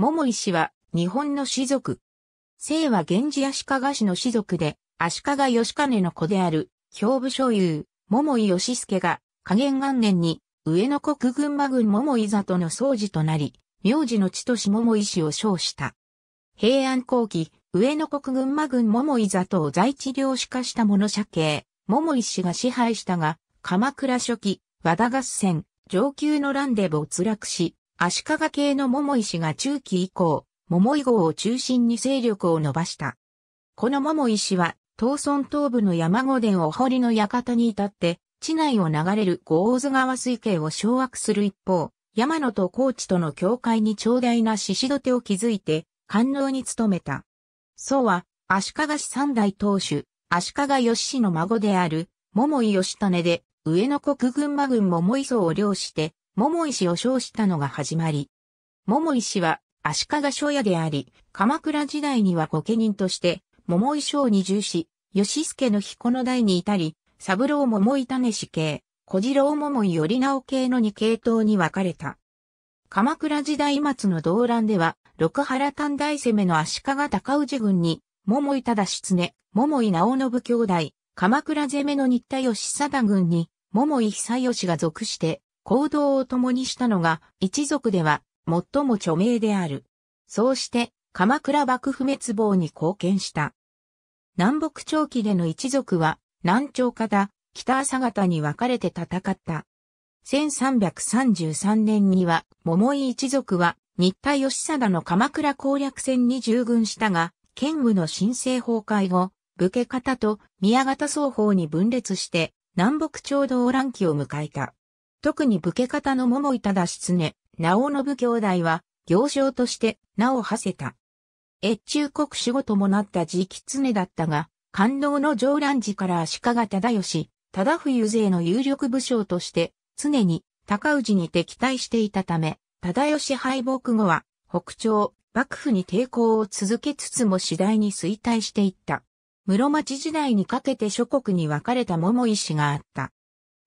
桃井氏は日本の士族。姓は源氏足利氏の士族で、足利義兼の子である、兵部所有、桃井義助が、加減元年に、上野国群馬郡桃井里の総司となり、名字の地とし桃井氏を称した。平安後期、上野国群馬郡桃井里を在地領主化した者社系、桃井氏が支配したが、鎌倉初期、和田合戦、上級の乱で没落し、足利系の桃井氏が中期以降、桃井号を中心に勢力を伸ばした。この桃井氏は、東村東部の山御殿お堀の館に至って、地内を流れる五大津川水系を掌握する一方、山野と高知との境界に長大な獅子土手を築いて、官能に努めた。宋は、足利氏三代当主、足利義氏の孫である、桃井義種で、上野国群馬軍桃井荘を領して、桃井氏を称したのが始まり。桃井氏は足利庄屋であり、鎌倉時代には御家人として桃井省に重し、吉助の彦の代に至り、三郎桃井種氏系、小次郎桃井頼直系の二系統に分かれた。鎌倉時代末の動乱では、六原短大攻めの足利高氏軍に、桃井忠ね、桃井直信兄弟、鎌倉攻めの新田義貞軍に、桃井久義が属して、行動を共にしたのが一族では最も著名である。そうして鎌倉幕府滅亡に貢献した。南北朝期での一族は南朝方、北朝方に分かれて戦った。1333年には桃井一族は新田義貞の鎌倉攻略戦に従軍したが、剣武の新政崩壊後、武家方と宮方双方に分裂して南北朝動乱期を迎えた。特に武家方の桃井忠常、直信兄弟は、行商として名を馳せた。越中国守護ともなった直常だったが、感動の上乱寺から足利忠義、忠冬勢の有力武将として、常に高氏に敵対していたため、忠義敗北後は、北朝、幕府に抵抗を続けつつも次第に衰退していった。室町時代にかけて諸国に分かれた桃井氏があった。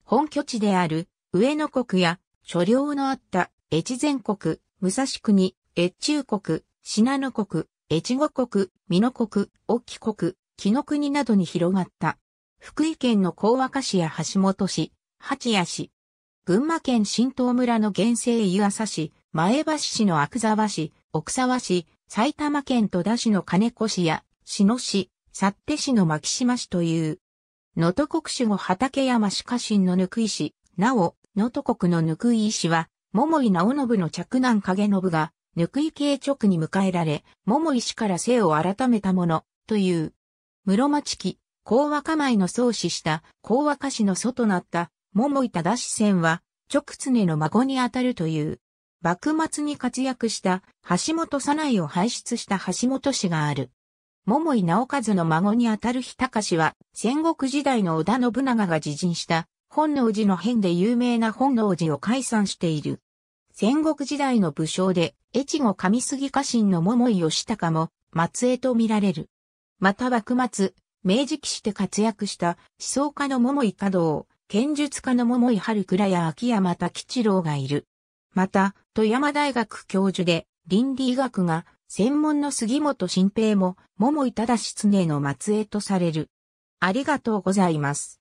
本拠地である上野国や所領のあった越前国、武蔵国、越中国、信濃国、越後国、美濃国、沖国、紀の国などに広がった。福井県の高和市や橋本市、八谷市。群馬県新東村の原生湯浅市、前橋市の阿久沢市、奥沢市、埼玉県戸田市の金子市や、篠市、幸手市の牧島市という。能登国守護畠山市家臣の抜く市、なお、能登国のぬ井医師は、桃井直信の着男影信が、ぬ井慶直に迎えられ、桃井氏から姓を改めたもの、という。室町期、高和構の創始した高和歌氏の祖となった桃井忠戦は、直常の孫にあたるという。幕末に活躍した橋本左内を輩出した橋本氏がある。桃井直和の孫にあたる日高氏は、戦国時代の織田信長が自陣した本能寺の変で有名な本能寺を解散している。戦国時代の武将で、越後上杉家臣の桃井義隆も、松江と見られる。また幕末、明治期して活躍した思想家の桃井華道、剣術家の桃井春倉や秋山田吉郎がいる。また、富山大学教授で、倫理医学が、専門の杉本新平も、桃井忠常の末裔とされる。ありがとうございます。